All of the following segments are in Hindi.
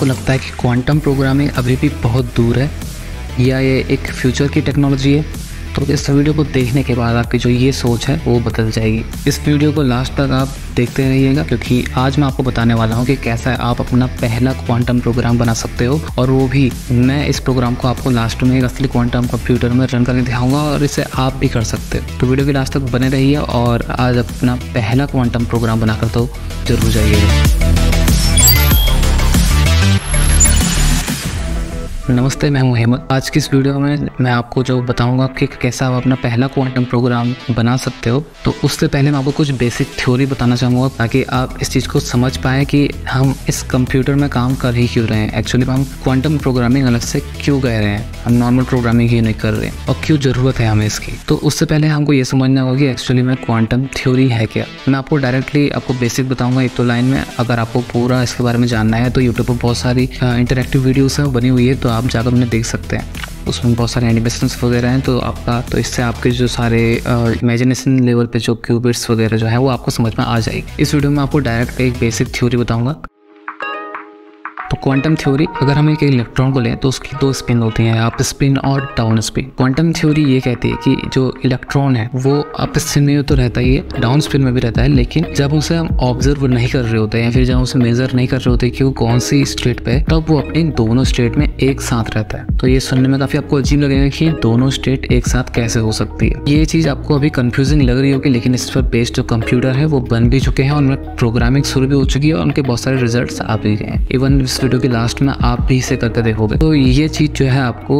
आपको लगता है कि क्वांटम प्रोग्रामिंग अभी भी बहुत दूर है या ये एक फ्यूचर की टेक्नोलॉजी है तो इस वीडियो को देखने के बाद आपकी जो ये सोच है वो बदल जाएगी इस वीडियो को लास्ट तक आप देखते रहिएगा क्योंकि आज मैं आपको बताने वाला हूँ कि कैसा आप अपना पहला क्वांटम प्रोग्राम बना सकते हो और वो भी मैं इस प्रोग्राम को आपको लास्ट में एक असली क्वांटम कंप्यूटर में रन करने दिखाऊंगा और इसे आप भी कर सकते हो तो वीडियो के लास्ट तक बने रहिए और आज अपना पहला क्वांटम प्रोग्राम बनाकर तो जरूर जाइएगा नमस्ते मैं हूं हेमंत आज की इस वीडियो में मैं आपको जो बताऊंगा कि कैसा आप अपना पहला क्वांटम प्रोग्राम बना सकते हो तो उससे पहले मैं आपको कुछ बेसिक थ्योरी बताना चाहूँगा ताकि आप इस चीज़ को समझ पाएँ कि हम इस कंप्यूटर में काम कर ही क्यों रहे हैं एक्चुअली हम क्वांटम प्रोग्रामिंग अलग से क्यों गए रहे हैं हम नॉर्मल प्रोग्रामिंग ही नहीं कर रहे हैं और क्यों ज़रूरत है हमें इसकी तो उससे पहले हमको ये समझना होगा कि एक्चुअली में क्वांटम थ्योरी है क्या मैं आपको डायरेक्टली आपको बेसिक बताऊंगा एक तो लाइन में अगर आपको पूरा इसके बारे में जानना है तो यूट्यूब पर बहुत सारी इंटरेक्टिव वीडियोज़ बनी हुई है तो आप आप जाकर उन्हें देख सकते हैं उसमें बहुत सारे एनिमेशंस वगैरह हैं तो आपका तो इससे आपके जो सारे इमेजिनेशन लेवल पे जो क्यूबिट्स वगैरह जो है वो आपको समझ में आ जाएगी इस वीडियो में आपको डायरेक्ट एक बेसिक थ्योरी बताऊंगा क्वांटम थ्योरी अगर हम एक इलेक्ट्रॉन को लें तो उसकी दो स्पिन होती हैं अप स्पिन और डाउन स्पिन क्वांटम थ्योरी ये कहती है कि जो इलेक्ट्रॉन है वो अप स्पिन में तो रहता ही है डाउन स्पिन में भी रहता है लेकिन जब उसे हम ऑब्जर्व नहीं कर रहे होते हैं फिर जब उसे मेजर नहीं कर रहे होते कि वो कौन सी स्टेट पे है तब वो अपने दोनों स्टेट में एक साथ रहता है तो ये सुनने में काफी आपको अजीब लगेगा कि दोनों स्टेट एक साथ कैसे हो सकती है ये चीज आपको अभी कंफ्यूजिंग लग रही होगी लेकिन इस पर बेस्ड जो कंप्यूटर है वो बन भी चुके हैं उनमें प्रोग्रामिंग शुरू भी हो चुकी है और उनके बहुत सारे रिजल्ट आ भी गए इवन इस वीडियो के लास्ट में आप भी इसे करते देखोगे तो ये चीज़ जो है आपको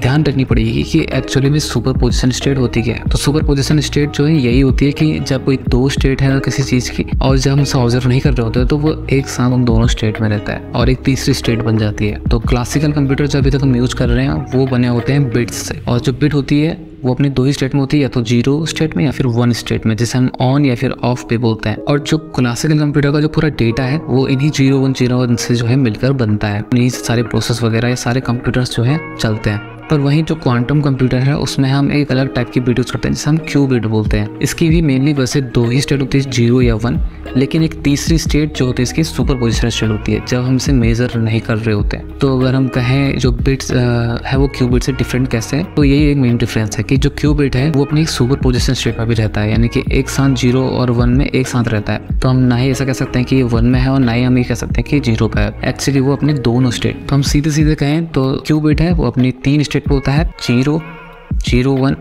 ध्यान रखनी पड़ेगी कि एक्चुअली में सुपर पोजिशन स्टेट होती है तो सुपर पोजिशन स्टेट जो है यही होती है कि जब कोई दो स्टेट है किसी चीज़ की और जब हम उसे ऑब्जर्व नहीं कर रहे होते तो वो एक साथ उन दोनों स्टेट में रहता है और एक तीसरी स्टेट बन जाती है तो क्लासिकल कंप्यूटर जो अभी तक हम यूज कर रहे हैं वो बने होते हैं बिट्स से और जो बिट होती है वो अपनी दो ही स्टेट में होती है या तो जीरो स्टेट में या फिर वन स्टेट में जिसे हम ऑन या फिर ऑफ पे बोलते हैं और जो क्लासिकल कंप्यूटर का जो पूरा डेटा है वो इन्हीं जीरो वन जीरो वन से जो है मिलकर बनता है इन्हीं सारे प्रोसेस वगैरह ये सारे कंप्यूटर्स जो है चलते हैं पर वहीं जो क्वांटम कंप्यूटर है उसमें हम एक अलग टाइप की बीट यूज़ करते हैं जिसे हम क्यू बीट बोलते हैं इसकी भी मेनली वैसे दो ही स्टेट होती है जीरो या वन लेकिन एक तीसरी स्टेट जो होती है इसकी सुपर पोजिशन स्टेट होती है जब हम इसे मेज़र नहीं कर रहे होते तो अगर हम कहें जो बिट्स है वो क्यू बिट से डिफरेंट कैसे है तो यही एक मेन डिफरेंस है कि जो क्यू बिट है वो अपनी सुपर पोजिशन स्टेट में भी रहता है यानी कि एक साथ जीरो और वन में एक साथ रहता है तो हम ना ही ऐसा कह सकते हैं कि ये वन में है और ना ही हम ये कह सकते हैं कि जीरो पे है एक्चुअली वो अपने दोनों स्टेट तो हम सीधे सीधे कहें तो क्यू बिट है वो अपनी तीन स्टेट डिजिट होता है जीरो जीरो वन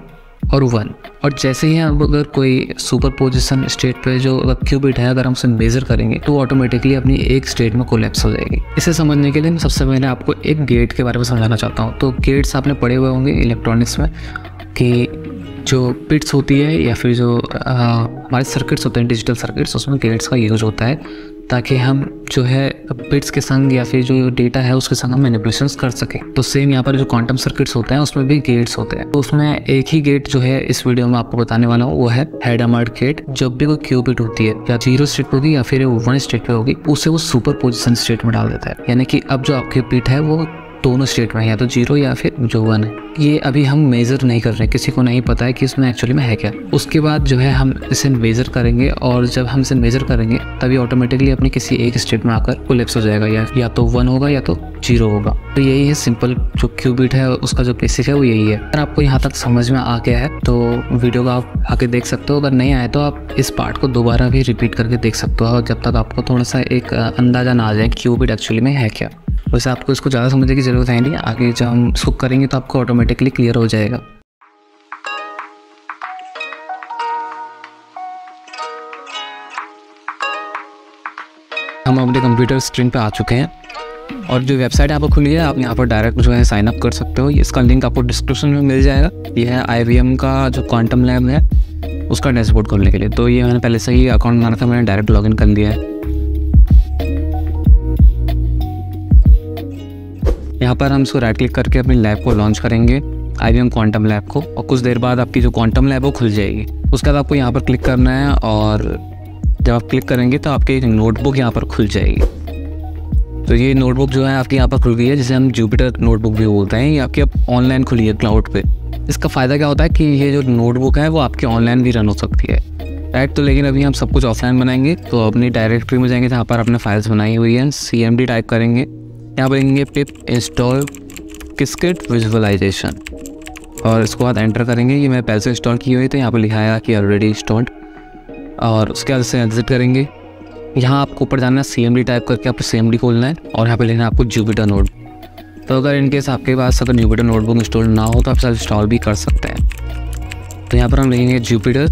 और वन और जैसे ही हम अगर कोई सुपर पोजिशन स्टेट पे जो अगर क्यूबिट है अगर हम उसे मेज़र करेंगे तो ऑटोमेटिकली अपनी एक स्टेट में कोलेप्स हो जाएगी इसे समझने के लिए मैं सबसे पहले आपको एक गेट के बारे में समझाना चाहता हूँ तो गेट्स आपने पढ़े हुए होंगे इलेक्ट्रॉनिक्स में कि जो पिट्स होती है या फिर जो हमारे सर्किट्स होते हैं डिजिटल सर्किट्स उसमें गेट्स का यूज होता है ताकि हम जो है बिट्स के संग या फिर जो डेटा है उसके संग हम मैनिपुलेशन कर सकें तो सेम यहाँ पर जो क्वांटम सर्किट्स होते हैं उसमें भी गेट्स होते हैं तो उसमें एक ही गेट जो है इस वीडियो में आपको बताने वाला हूँ वो है हेडामार्ट गेट जब भी कोई क्यूबिट होती है या जीरो स्टेट होगी या फिर वन स्टेट पे होगी उसे वो सुपर पोजिशन स्टेट में डाल देता है यानी कि अब जो आपकी बिट है वो दोनों स्टेट में या तो जीरो या फिर जो वन है ये अभी हम मेज़र नहीं कर रहे किसी को नहीं पता है कि इसमें एक्चुअली में है क्या उसके बाद जो है हम इसे मेज़र करेंगे और जब हम इसे मेज़र करेंगे तभी ऑटोमेटिकली अपने किसी एक स्टेट में आकर कोलेप्स हो जाएगा या या तो वन होगा या तो जीरो होगा तो यही है सिंपल जो क्यूबिट है उसका जो बेसिक है वो यही है अगर आपको यहाँ तक समझ में आ गया है तो वीडियो को आप आके देख सकते हो अगर नहीं आए तो आप इस पार्ट को दोबारा भी रिपीट करके देख सकते हो जब तक आपको थोड़ा सा एक अंदाज़ा ना आ जाए क्यूबिट एक्चुअली में है क्या वैसे आपको इसको ज़्यादा समझने की ज़रूरत है नहीं आगे जब हम इसको करेंगे तो आपको ऑटोमेटिकली क्लियर हो जाएगा हम अपने कंप्यूटर स्क्रीन पर आ चुके हैं और जो वेबसाइट आपको खुली है आप यहाँ पर डायरेक्ट जो है साइन अप कर सकते हो इसका लिंक आपको डिस्क्रिप्शन में मिल जाएगा यह है आई का जो क्वांटम लैब है उसका डैशबोर्ड खोलने के लिए तो ये मैंने पहले से ही अकाउंट बनाया था मैंने डायरेक्ट लॉगिन कर लिया है यहाँ पर हम इसको राइट क्लिक करके अपनी लैब को लॉन्च करेंगे I B M quantum lab को और कुछ देर बाद आपकी जो क्वांटम लैब वो खुल जाएगी उसके बाद आपको यहाँ पर क्लिक करना है और जब आप क्लिक करेंगे तो आपकी नोटबुक यहाँ पर खुल जाएगी तो ये नोटबुक जो है आपकी यहाँ पर खुल गई है जिसे हम जुपिटर नोटबुक भी बोलते हैं ये आपकी अब ऑनलाइन खुली है क्लाउड पे इसका फ़ायदा क्या होता है कि ये जो नोटबुक है वो आपकी ऑनलाइन भी रन हो सकती है राइट तो लेकिन अभी हम सब कुछ ऑफलाइन बनाएंगे तो अपनी डायरेक्टरी में जाएंगे जहाँ पर अपने फाइल्स बनाई हुई है सी टाइप करेंगे यहाँ पर लिखेंगे पिप इंस्टॉल किसकिट विजुअलाइजेशन और इसको बाद एंटर करेंगे ये मैं पहले से इंस्टॉल की हुई तो यहाँ पर लिखाया कि ऑलरेडी इंस्टॉल्ड और उसके बाद से एग्जिट करेंगे यहाँ आपको ऊपर जाना है सी टाइप करके आपको सी खोलना है और यहाँ पर लेना है आपको जूबिटर नोट तो अगर इनकेस आपके पास अगर जूपिटर नोटबुक इंस्टॉल ना हो तो आप सेल्फ इंस्टॉल भी कर सकते हैं तो यहाँ पर हम लेंगे जूपिटर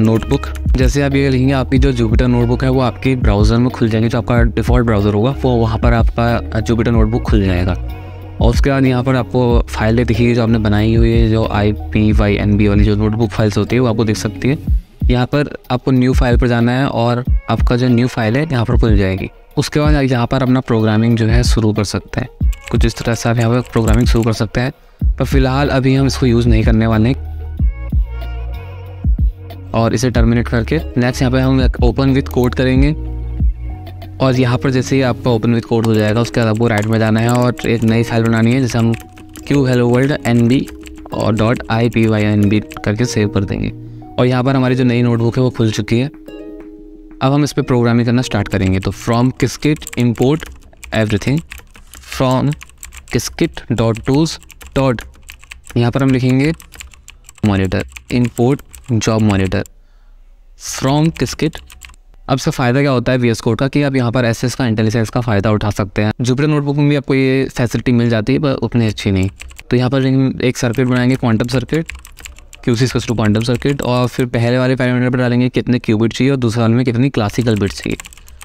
नोटबुक जैसे आप ये लिखेंगे आपकी जो जुपिटर नोटबुक है वो आपके ब्राउज़र में खुल जाएंगे जो आपका डिफ़ॉल्ट ब्राउज़र होगा वो वहाँ पर आपका जुपिटर नोटबुक खुल जाएगा और उसके बाद यहाँ पर आपको फाइलें दिखेगी जो आपने बनाई हुई है जो I P Y N B वाली जो नोटबुक फाइल्स होती है वो आपको दिख सकती है यहाँ पर आपको न्यू फाइल पर जाना है और आपका जो न्यू फाइल है यहाँ पर खुल जाएगी उसके बाद यहाँ पर अपना प्रोग्रामिंग जो है शुरू कर सकते हैं कुछ इस तरह से आप यहाँ पर प्रोग्रामिंग शुरू कर सकते हैं पर फिलहाल अभी हम इसको यूज़ नहीं करने वाले हैं और इसे टर्मिनेट करके नेक्स्ट यहाँ पे हम ओपन विथ कोड करेंगे और यहाँ पर जैसे ही आपका ओपन विथ कोड हो जाएगा उसके बाद आपको राइट में जाना है और एक नई फाइल बनानी है जैसे हम Q hello world N B और dot I P Y N B करके सेव कर देंगे और यहाँ पर हमारी जो नई नोटबुक है वो खुल चुकी है अब हम इस पर प्रोग्रामिंग करना स्टार्ट करेंगे तो from Qiskit import everything from Qiskit dot tools dot यहाँ पर हम लिखेंगे monitor import job monitor from Qiskit अब इसका फ़ायदा क्या होता है वी कोड का कि आप यहाँ पर एस एस का इंटेलिजेंस का फ़ायदा उठा सकते हैं जुपिटर नोटबुक में भी आपको ये फैसिलिटी मिल जाती है पर उतनी अच्छी नहीं तो यहाँ पर एक सर्किट बनाएंगे quantum circuit Q C to quantum circuit और फिर पहले वाले पैरामीटर पर डालेंगे कितने क्यूबिट चाहिए और दूसरे वाले में कितनी क्लासिकल बिट चाहिए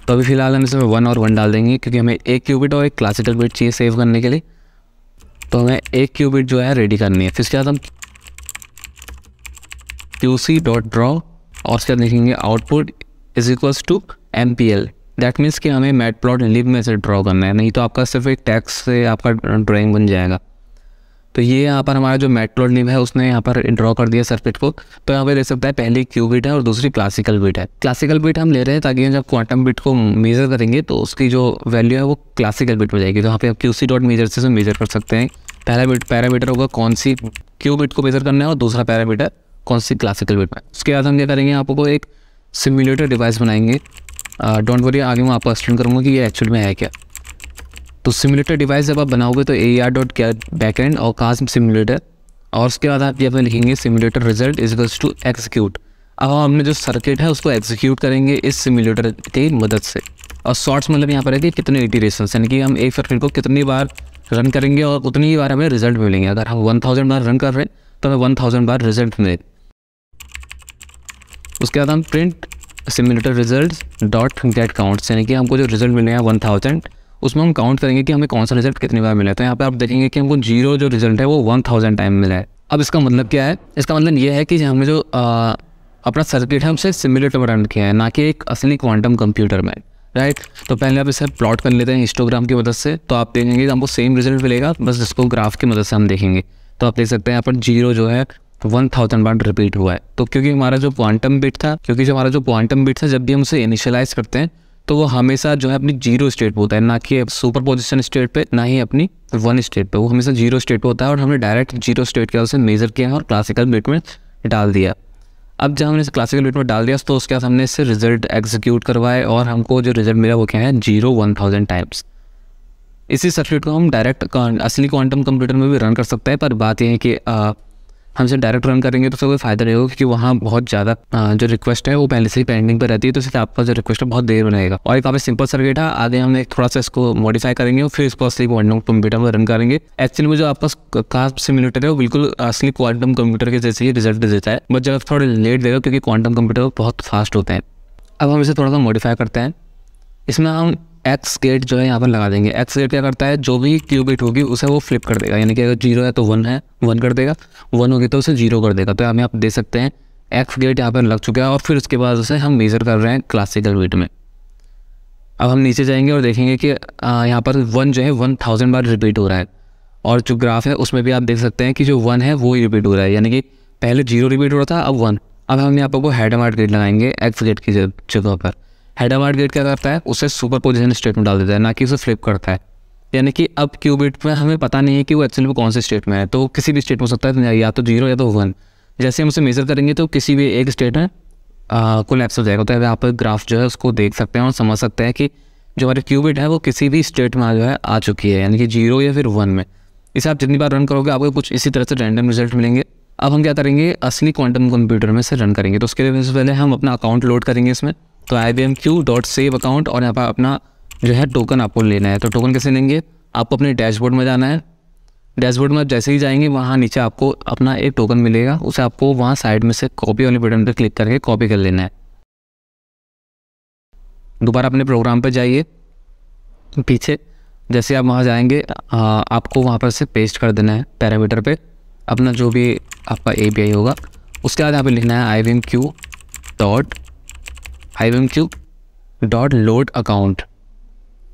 तो अभी फिलहाल हम इसमें वन और वन डाल देंगे क्योंकि हमें एक क्यूबिट और एक क्लासिकल बिट चाहिए सेव करने के लिए तो हमें एक क्यूबिट जो है रेडी करनी है फिर उसके बाद हम क्यू सी डॉट ड्रॉ और उसके बाद लिखेंगे output is equals to M P L that means कि हमें मैट प्लॉट लिव में से ड्रॉ करना है नहीं तो आपका सिर्फ एक टैक्स से आपका ड्राइंग बन जाएगा तो ये यहाँ पर हमारा जो मैट प्लॉट लिव है उसने यहाँ पर ड्रॉ कर दिया सर्किट को तो यहाँ पर ले सकता है पहली क्यू बिट है और दूसरी क्लासिकल बिट है क्लासिकल बिट हम ले रहे हैं ताकि जब क्वांटम बिट को मेज़र करेंगे तो उसकी जो वैल्यू है वो क्लासिकल बिट में जाएगी तो यहाँ पे आप क्यू सी डॉट मेजर से मेजर कर सकते हैं पहला बिट पैरामीटर होगा कौन सी क्यू बिट को मेज़र करना है और दूसरा पैरामीटर कौन सी क्लासिकल वेट उसके बाद हम क्या करेंगे आपको एक सिम्युलेटर डिवाइस बनाएंगे डोंट वरी आगे मैं आपको एक्सप्लेन करूँगा कि ये एक्चुअल में है क्या तो सिम्यूलेटर डिवाइस जब आप बनाओगे तो ए आर डॉट क्या बैक एंड और कहाँ सिम्यूलेटर और उसके बाद आप ये अपने लिखेंगे simulator result equals to execute अब हमने जो सर्किट है उसको एग्जीक्यूट करेंगे इस सिम्यूलेटर की मदद से और शॉर्ट्स मतलब यहाँ पर है कि कितने इटीरेशन यानी कि हम एक सर्किट को कितनी बार रन करेंगे और उतनी ही बार हमें रिजल्ट मिलेंगे अगर हम वन थाउजेंड बार रन कर रहे हैं तो हमें वन थाउजेंड बार रिजल्ट मिले उसके बाद हम print simulator result dot get counts यानी कि हमको जो रिजल्ट मिले हैं वन थाउजेंड उसमें हम काउंट करेंगे कि हमें कौन सा रिजल्ट कितनी बार मिला है तो यहाँ पे आप देखेंगे कि हमको जीरो जो रिजल्ट है वो वन थाउजेंड टाइम मिला है अब इसका मतलब क्या है इसका मतलब ये है कि हमें जो आ, अपना सर्किट है उसे सिमुलेटर में रन किया है ना कि एक असली क्वांटम कंप्यूटर में राइट तो पहले आप इसे प्लॉट कर लेते हैं इंस्टोग्राम की मदद से तो आप देखेंगे हमको सेम रिजल्ट मिलेगा बस इसको ग्राफ की मदद से हम देखेंगे तो आप देख सकते हैं यहाँ पर जीरो जो है वन तो थाउजेंड बार रिपीट हुआ है तो क्योंकि हमारा जो क्वांटम बिट था क्योंकि जो हमारा जो क्वांटम बिट था जब भी हम उसे इनिशियलाइज करते हैं तो वो हमेशा जो है अपनी जीरो स्टेट पे होता है ना कि सुपर पोजिशन स्टेट पे ना ही अपनी वन स्टेट पे वो हमेशा जीरो स्टेट पे होता है और हमने डायरेक्ट जीरो स्टेट के उसे मेजर किया और क्लासिकल बिट में डाल दिया अब जब हमने इसे क्लासिकल बिट में डाल दिया तो उसके बाद हमने इससे रिजल्ट एग्जीक्यूट करवाए और हमको जो रिजल्ट मिला वो क्या है जीरो वन थाउजेंड टाइम्स इसी सर्किट को हम डायरेक्ट असली क्वांटम कंप्यूटर में भी रन कर सकते हैं पर बात यह है कि हमसे डायरेक्ट रन करेंगे तो उसका कोई फ़ायदा नहीं होगा क्योंकि वहाँ बहुत ज़्यादा जो रिक्वेस्ट है वो पहले से ही पेंडिंग पर रहती है तो इसलिए आपका जो रिक्वेस्ट है बहुत देर में रहेगा और एक काफ़ी सिंपल सर्किट है आगे हमने थोड़ा सा इसको मॉडिफाई करेंगे और फिर इसको असली क्वांटम कंप्यूटर में रन करेंगे एक्चुअली में जो आपका कार सिमुलेटर है वो बिल्कुल असली क्वांटम कंप्यूटर के जैसे ही रिजल्ट देता है बट जब थोड़ा लेट देगा क्योंकि क्वांटम कंप्यूटर बहुत फास्ट होते हैं अब हम इसे थोड़ा सा मॉडिफाई करते हैं इसमें हम एक्स गेट जो है यहाँ पर लगा देंगे एक्स गेट क्या करता है जो भी क्यूबिट होगी उसे वो फ्लिप कर देगा यानी कि अगर जीरो है तो वन है वन कर देगा वन होगी तो उसे जीरो कर देगा तो हमें आप देख सकते हैं एक्स गेट यहाँ पर लग चुका है और फिर उसके बाद उसे हम मेज़र कर रहे हैं क्लासिकल वेट में अब हम नीचे जाएंगे और देखेंगे कि यहाँ पर वन जो है वन थाउजेंड बार रिपीट हो रहा है और जो ग्राफ है उसमें भी आप देख सकते हैं कि जो वन है वो ही रिपीट हो रहा है यानी कि पहले जीरो रिपीट हो रहा था अब वन अब हम यहाँ पर वो हेड मार्ट गेट लगाएंगे एक्स गेट की जगह पर हेडामार्ट गेट क्या करता है उसे सुपर पोजिशन स्टेट में डाल देता है ना कि उसे फ्लिप करता है यानी कि अब क्यूबिट में हमें पता नहीं है कि वो एक्चुअली कौन से स्टेट में है तो किसी भी स्टेट में हो सकता है या तो जीरो या तो वन जैसे हम उसे मेज़र करेंगे तो किसी भी एक स्टेट में कोलैप्स हो जाएगा तो यहाँ आप ग्राफ जो है उसको देख सकते हैं और समझ सकते हैं कि जो हमारे क्यूबिट है वो किसी भी स्टेट में जो है आ चुकी है यानी कि जीरो या फिर वन में इसे आप जितनी बार रन करोगे आपको कुछ इसी तरह से रैंडम रिजल्ट मिलेंगे अब हम क्या करेंगे असली क्वांटम कंप्यूटर में से रन करेंगे तो उसके लिए सबसे पहले हम अपना अकाउंट लोड करेंगे इसमें तो I B M Q dot save account और यहाँ पर अपना जो है टोकन आपको लेना है तो टोकन कैसे लेंगे आपको अपने डैशबोर्ड में जाना है डैशबोर्ड में आप जैसे ही जाएंगे वहाँ नीचे आपको अपना एक टोकन मिलेगा उसे आपको वहाँ साइड में से कॉपी वाले बटन पर क्लिक करके कॉपी कर लेना है दोबारा अपने प्रोग्राम पर जाइए पीछे जैसे आप वहाँ जाएंगे आ, आपको वहाँ पर से पेस्ट कर देना है पैरामीटर पे अपना जो भी आपका ए होगा उसके बाद यहाँ पे लिखना है I B M Q dot five M Q dot load account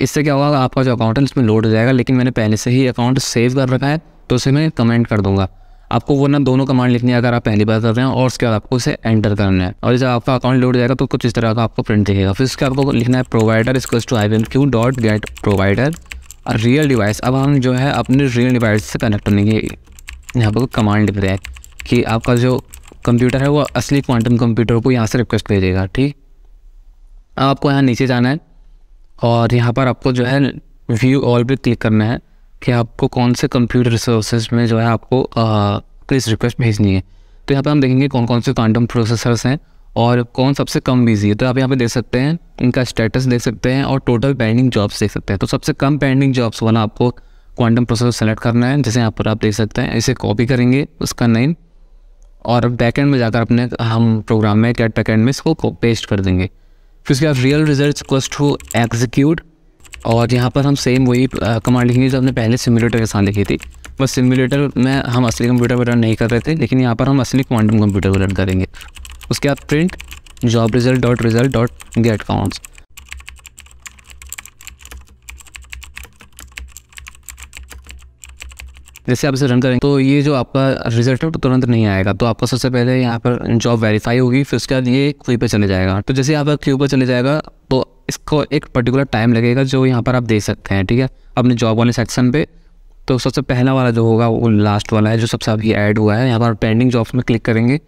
इससे क्या होगा आपका जो अकाउंट है उसमें लोड हो जाएगा लेकिन मैंने पहले से ही अकाउंट सेव कर रखा है तो उसे मैं कमेंट कर दूंगा आपको वो ना दोनों कमांड लिखनी है अगर आप पहली बार कर रहे हैं और उसके बाद आपको उसे एंटर करना है और जब आपका अकाउंट लोड जाएगा तो कुछ इस तरह का आपको प्रिंट दिखेगा फिर उसके आपको लिखना है प्रोवाइडर इसको to I M Q dot get provider real device अब हम जो है अपने रियल डिवाइस से कनेक्ट करने के यहाँ पर कमांड लिख रहे हैं कि आपका जो कंप्यूटर है वो असली क्वांटम कंप्यूटर को यहाँ से रिक्वेस्ट भेजेगा ठीक अब आपको यहाँ नीचे जाना है और यहाँ पर आपको जो है व्यू ऑल पे क्लिक करना है कि आपको कौन से कंप्यूटर रिसोर्सेज में जो है आपको किस रिक्वेस्ट भेजनी है तो यहाँ पर हम देखेंगे कौन कौन से क्वांटम प्रोसेसर्स हैं और कौन सबसे कम बिजी है तो आप यहाँ पे देख सकते हैं इनका स्टेटस देख सकते हैं और टोटल पेंडिंग जॉब्स देख सकते हैं तो सबसे कम पेंडिंग जॉब्स वाला आपको क्वांटम प्रोसेसर सेलेक्ट करना है जैसे यहाँ पर आप देख सकते हैं इसे कॉपी करेंगे उसका नेम और बैकेंड में जाकर अपने हम प्रोग्राम में कैट पैकेंड में इसको पेस्ट कर देंगे फिर उसके बाद real result equals to execute और यहाँ पर हम सेम वही कमांड लिखेंगे जो हमने पहले सिम्यूलेटर के साथ लिखी थी बस सिम्यूलेटर में हम असली कंप्यूटर पर रन नहीं कर रहे थे लेकिन यहाँ पर हम असली क्वांटम कंप्यूटर पर रन करेंगे उसके बाद print job result dot result dot get counts जैसे आप इसे रन करेंगे तो ये जो आपका रिजल्ट है तुरंत नहीं आएगा तो आपका सबसे पहले यहाँ पर जॉब वेरीफाई होगी फिर उसके बाद ये क्यू पर चले जाएगा तो जैसे आपका क्यू पर चले जाएगा तो इसको एक पर्टिकुलर टाइम लगेगा जो यहाँ पर आप देख सकते हैं ठीक है अपने जॉब वाले सेक्शन पर तो सबसे पहला वाला जो होगा वो लास्ट वाला है जो सबसे अभी ऐड हुआ है यहाँ पर पेंडिंग जॉब्स में क्लिक करेंगे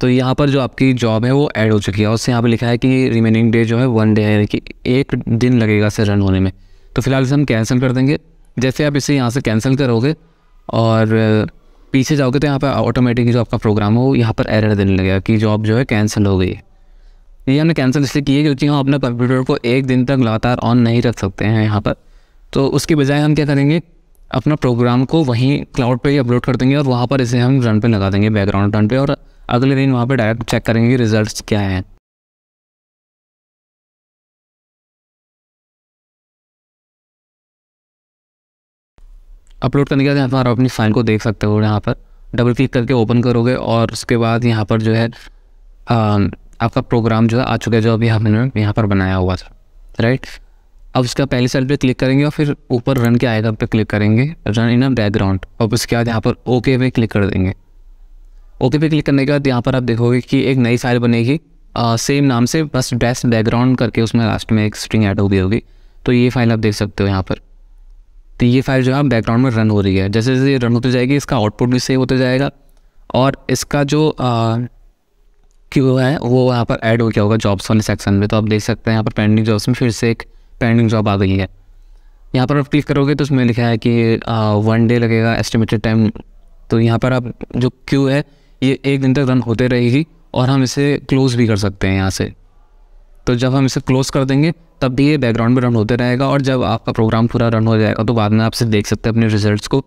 तो यहाँ पर जो आपकी जॉब है वो ऐड हो चुकी है और उससे यहाँ पर लिखा है कि रिमेनिंग डे जो है वन डे है यानी कि एक दिन लगेगा इसे रन होने में तो फिलहाल इसे हम कैंसिल कर देंगे जैसे आप इसे यहाँ से कैंसिल करोगे और पीछे जाओगे तो यहाँ पर ऑटोमेटिक जो आपका प्रोग्राम हो यहाँ पर एरर देने लगेगा कि जॉब जो है कैंसिल हो गई ये हमने कैंसिल इसलिए की है क्योंकि हम अपने कंप्यूटर को एक दिन तक लगातार ऑन नहीं रख सकते हैं यहाँ पर तो उसके बजाय हम क्या करेंगे अपना प्रोग्राम को वहीं क्लाउड पे ही अपलोड कर देंगे और वहाँ पर इसे हम रन पे लगा देंगे बैकग्राउंड रन पे और अगले दिन वहाँ पे डायरेक्ट चेक करेंगे कि रिजल्ट्स क्या हैं अपलोड करने के बाद यहाँ पर आप अपनी फ़ाइल को देख सकते हो यहाँ पर डबल क्लिक करके ओपन करोगे और उसके बाद यहाँ पर जो है आपका प्रोग्राम जो है आ चुका है जो अभी हमने यहाँ पर बनाया हुआ था राइट अब उसका पहले सेल पे क्लिक करेंगे और फिर ऊपर रन के आइकन पे क्लिक करेंगे रन इन अ बैकग्राउंड और उसके बाद यहाँ पर ओके पे क्लिक कर देंगे ओके पे क्लिक करने के बाद यहाँ पर आप देखोगे कि एक नई फाइल बनेगी सेम नाम से बस डैस बैकग्राउंड करके उसमें लास्ट में एक स्ट्रिंग ऐड हो गई होगी तो ये फाइल आप देख सकते हो यहाँ पर तो ये फाइल जो है बैकग्राउंड में रन हो रही है जैसे जैसे ये रन होती जाएगी इसका आउटपुट भी सेव होता जाएगा और इसका जो क्यू है वो यहाँ पर ऐड हो गया होगा जॉब्स वाले सेक्शन में तो आप देख सकते हैं यहाँ पर पेंडिंग जॉब्स में फिर से एक पेंडिंग जॉब आ गई है यहाँ पर आप क्लिक करोगे तो उसमें लिखा है कि वन डे लगेगा एस्टिमेटेड टाइम तो यहाँ पर आप जो क्यू है ये एक दिन तक रन होते रहेगी और हम इसे क्लोज़ भी कर सकते हैं यहाँ से तो जब हम इसे क्लोज़ कर देंगे तब भी ये बैकग्राउंड में रन होते रहेगा और जब आपका प्रोग्राम पूरा रन हो जाएगा तो बाद में आप सिर्फ देख सकते हैं अपने रिजल्ट्स को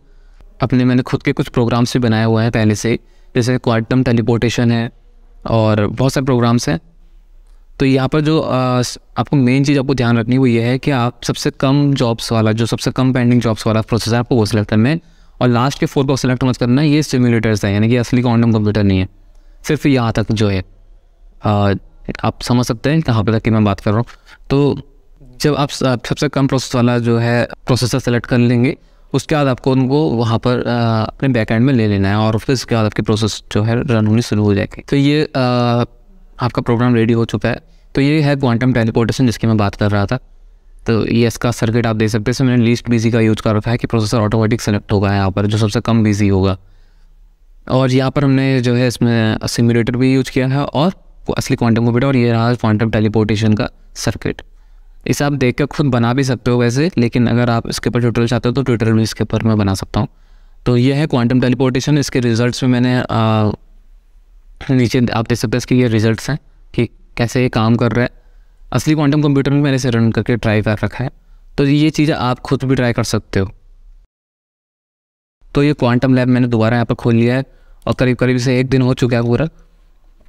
अपने मैंने खुद के कुछ प्रोग्राम्स भी बनाए हुए हैं पहले से जैसे क्वांटम टेलीपोर्टेशन है और बहुत सारे प्रोग्राम्स हैं तो यहाँ पर जो आपको मेन चीज़ आपको ध्यान रखनी वो ये है कि आप सबसे कम जॉब्स वाला जो सबसे कम पेंडिंग जॉब्स वाला प्रोसेस है आपको वो सिलेक्ट करना है और लास्ट के फोर को सिलेक्ट मत करना है ये सिमुलेटर्स है यानी कि असली क्वांटम कंप्यूटर नहीं है सिर्फ यहाँ तक जो है आप समझ सकते हैं कहाँ पर तक की मैं बात कर रहा हूँ तो जब आप सबसे कम प्रोसेस वाला जो है प्रोसेसर सेलेक्ट कर लेंगे उसके बाद आपको उनको वहाँ पर अपने बैक एंड में ले लेना है और फिर उसके बाद आपकी प्रोसेस जो है रन होनी शुरू हो जाएगी तो ये आपका प्रोग्राम रेडी हो चुका है तो ये है क्वांटम टेलीपोर्टेशन जिसकी मैं बात कर रहा था तो ये इसका सर्किट आप देख सकते हैं इसमें मैंने लीस्ट बिजी का यूज़ कर रखा है कि प्रोसेसर ऑटोमेटिक सेलेक्ट होगा यहाँ पर जो सबसे कम बिजी होगा और यहाँ पर हमने जो है इसमें सिम्यूलेटर भी यूज किया है और असली क्वांटम कंप्यूटर और ये रहा क्वांटम टेलीपोर्टेशन का सर्किट इसे आप देख कर खुद बना भी सकते हो वैसे लेकिन अगर आप इसके ऊपर ट्यूटोरियल चाहते हो तो ट्यूटोरियल भी इसके ऊपर मैं बना सकता हूँ तो ये है क्वांटम टेलीपोर्टेशन इसके रिजल्ट्स में मैंने आ, नीचे आप देख सकते हैं इसके ये रिजल्ट्स हैं कि कैसे ये काम कर रहा है असली क्वांटम कंप्यूटर में मैंने इसे रन करके ट्राई कर रखा है तो ये चीज़ें आप खुद भी ट्राई कर सकते हो तो ये क्वांटम लैब मैंने दोबारा यहाँ पर खोल लिया है और करीब करीब से एक दिन हो चुका है पूरा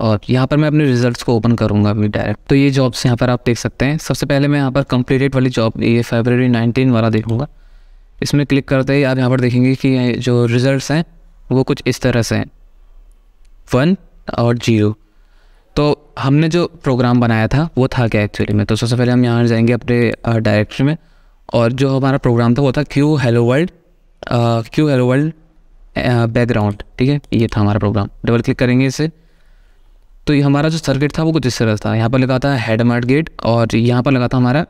और यहाँ पर मैं अपने रिजल्ट्स को ओपन करूँगा अभी डायरेक्ट तो ये जॉब्स यहाँ पर आप देख सकते हैं सबसे पहले मैं यहाँ पर कंप्लीटेड वाली जॉब ये फेबररी नाइनटीन वाला देखूँगा इसमें क्लिक करते ही आप यहाँ पर देखेंगे कि जो रिज़ल्ट हैं वो कुछ इस तरह से हैं वन और जीरो तो हमने जो प्रोग्राम बनाया था वो था क्या एक्चुअली में तो सबसे पहले हम यहाँ जाएंगे अपने डायरेक्ट्री में और जो हमारा प्रोग्राम था वो था Q hello world Q hello world background ठीक है ये था हमारा प्रोग्राम डबल क्लिक करेंगे इसे तो ये हमारा जो सर्किट था वो कुछ इस तरह था यहाँ पर लगा था हेडमार्ट गेट और यहाँ पर लगा था हमारा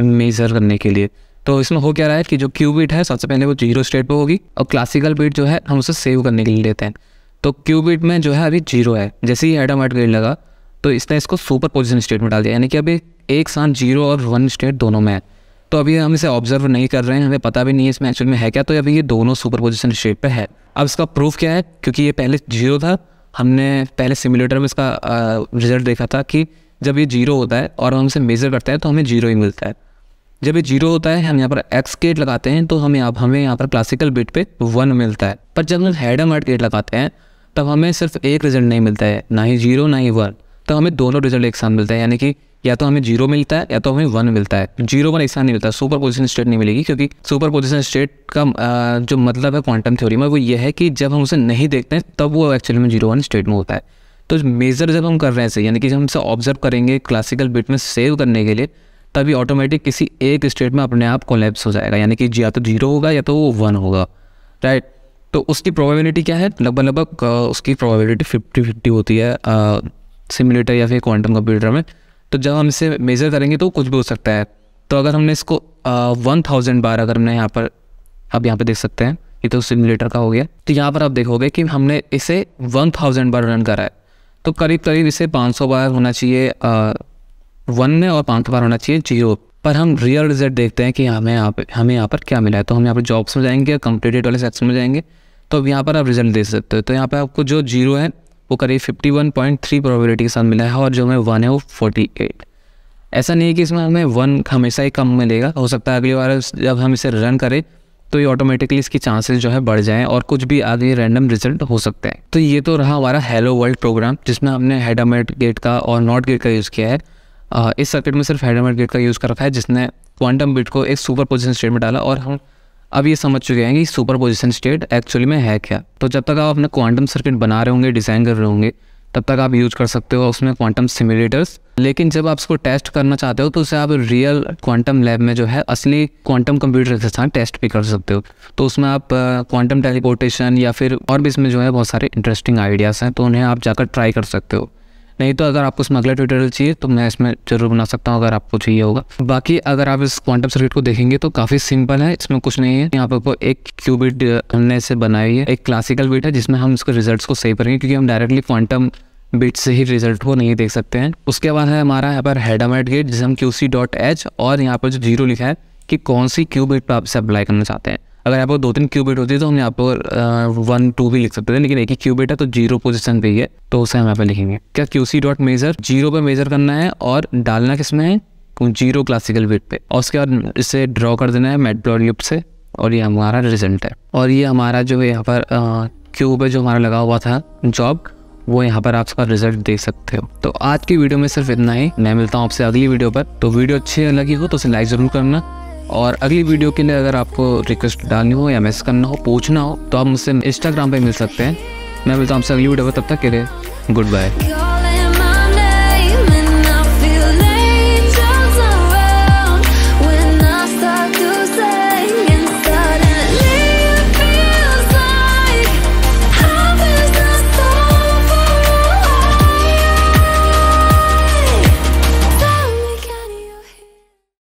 मेज़र करने के लिए तो इसमें हो क्या रहा है कि जो क्यू बीट है सबसे पहले वो जीरो स्टेट पर होगी और क्लासिकल बीट जो है हम उसे सेव करने के लिए लेते हैं तो क्यू बीट में जो है अभी जीरो है जैसे ही मार्ट गेट लगा तो इसने इसको सुपर पोजिशन स्टेट में डाल दिया यानी कि अभी एक साथ जीरो और वन स्टेट दोनों में है तो अभी हम इसे ऑब्जर्व नहीं कर रहे हैं हमें पता भी नहीं है इसमें एक्चुअल में है क्या तो अभी ये दोनों सुपर पोजिशन स्टेट पर है अब इसका प्रूफ क्या है क्योंकि ये पहले जीरो था हमने पहले सिमुलेटर में इसका रिजल्ट देखा था कि जब ये जीरो होता है और हमसे मेज़र करते हैं तो हमें जीरो ही मिलता है जब ये जीरो होता है हम यहाँ पर एक्स गेट लगाते हैं तो हमें आप हमें यहाँ पर क्लासिकल बिट पे वन मिलता है पर जब हम एम हर्ट गेट लगाते हैं तब हमें सिर्फ एक रिजल्ट नहीं मिलता है ना ही जीरो ना ही वन तो हमें दोनों रिजल्ट एक साथ मिलता है यानी कि या तो हमें जीरो मिलता है या तो हमें वन मिलता है जीरो वन एक साथ नहीं मिलता सुपर पोजिशन स्टेट नहीं मिलेगी क्योंकि सुपर पोजिशन स्टेट का जो मतलब है क्वांटम थ्योरी में वो ये है कि जब हम उसे नहीं देखते हैं तब वो एक्चुअली में जीरो वन स्टेट में होता है तो मेज़र जब हम कर रहे हैं यानी कि जब हम इसे ऑब्जर्व करेंगे क्लासिकल बिट में सेव करने के लिए तभी ऑटोमेटिक किसी एक स्टेट में अपने आप कोलेप्स हो जाएगा यानी कि या तो जीरो होगा या तो वो वन होगा राइट तो उसकी प्रोबेबिलिटी क्या है लगभग लगभग उसकी प्रोबेबिलिटी फिफ्टी फिफ्टी होती है सिमुलेटर या फिर क्वांटम कंप्यूटर में तो जब हम इसे मेज़र करेंगे तो कुछ भी हो सकता है तो अगर हमने इसको वन थाउजेंड बार अगर हमने यहाँ पर आप यहाँ पर देख सकते हैं ये तो सिमुलेटर का हो गया तो यहाँ पर आप देखोगे कि हमने इसे वन थाउजेंड बार रन करा है तो करीब करीब इसे पाँच सौ बार होना चाहिए वन में और पाँच बार होना चाहिए जीरो पर हम रियल रिजल्ट देखते हैं कि हमें यहाँ पर हमें यहाँ पर क्या मिला है तो हम यहाँ पर जॉब्स में जाएंगे कंप्लीटेड वाले सेक्शन में जाएंगे तो अब यहाँ पर आप रिजल्ट देख सकते हो तो यहाँ पर आपको जो जीरो है वो करीब fifty one point three probability के साथ मिला है और जो हमें वन है वो एट ऐसा नहीं है कि इसमें हमें वन हमेशा ही कम मिलेगा हो सकता है अगली बार जब हम इसे रन करें तो ये ऑटोमेटिकली इसकी चांसेस जो है बढ़ जाएँ और कुछ भी आगे रैंडम रिजल्ट हो सकते हैं तो ये तो रहा हमारा हेलो वर्ल्ड प्रोग्राम जिसमें हमने हेडामेट गेट का और नॉट गेट का यूज़ किया है इस सर्किट में सिर्फ हेडामेट गेट का यूज़ कर रखा है जिसने क्वांटम बिट को एक सुपर पोजिशन स्टेट में डाला और हम अब ये समझ चुके हैं कि सुपर पोजिशन स्टेट एक्चुअली में है क्या तो जब तक आप अपना क्वांटम सर्किट बना रहे होंगे डिज़ाइन कर रहे होंगे तब तक आप यूज कर सकते हो उसमें क्वांटम सिमुलेटर्स लेकिन जब आप उसको टेस्ट करना चाहते हो तो उसे आप रियल क्वांटम लैब में जो है असली क्वांटम कंप्यूटर के साथ टेस्ट भी कर सकते हो तो उसमें आप क्वांटम टेलीपोर्टेशन या फिर और भी इसमें जो है बहुत सारे इंटरेस्टिंग आइडियाज़ हैं तो उन्हें आप जाकर ट्राई कर सकते हो नहीं तो अगर आपको स्मगलर ट्यूटोरियल चाहिए तो मैं इसमें जरूर बना सकता हूँ अगर आपको चाहिए होगा बाकी अगर आप इस क्वांटम सर्किट को देखेंगे तो काफ़ी सिंपल है इसमें कुछ नहीं है यहाँ पर एक क्यूबिट हमने इसे बनाई है एक क्लासिकल बिट है जिसमें हम इसके रिजल्ट को सही करेंगे क्योंकि हम डायरेक्टली क्वांटम बिट से ही रिजल्ट को नहीं देख सकते हैं उसके बाद है हमारा यहाँ पर हेडामेट गेट जिसे हम क्यू सी डॉट एच और यहाँ पर जो जीरो लिखा है कि कौन सी क्यूबिट पर आप इसे अप्लाई करना चाहते हैं अगर यहाँ पर दो तीन क्यूबिट होती है तो हम यहाँ पर वन टू भी लिख सकते थे लेकिन एक ही क्यूबिट है तो जीरो पोजिशन पे ही है तो उसे हम यहाँ पे लिखेंगे क्या Q C dot measure zero पे मेजर करना है और डालना किसमें है जीरो क्लासिकल वेट पे और उसके बाद इसे ड्रॉ कर देना है मेटब्लॉरियप से और ये हमारा रिजल्ट है और ये हमारा जो यहाँ पर क्यूब है जो हमारा लगा हुआ था जॉब वो यहाँ पर आप उसका रिजल्ट देख सकते हो तो आज की वीडियो में सिर्फ इतना ही मैं मिलता हूँ आपसे अगली वीडियो पर तो वीडियो अच्छी लगी हो तो उसे लाइक ज़रूर करना और अगली वीडियो के लिए अगर आपको रिक्वेस्ट डालनी हो या मैसेज करना हो पूछना हो तो आप मुझसे इंस्टाग्राम पर मिल सकते हैं मैं मिलता हूँ आपसे अगली वीडियो तब तक के लिए गुड बाय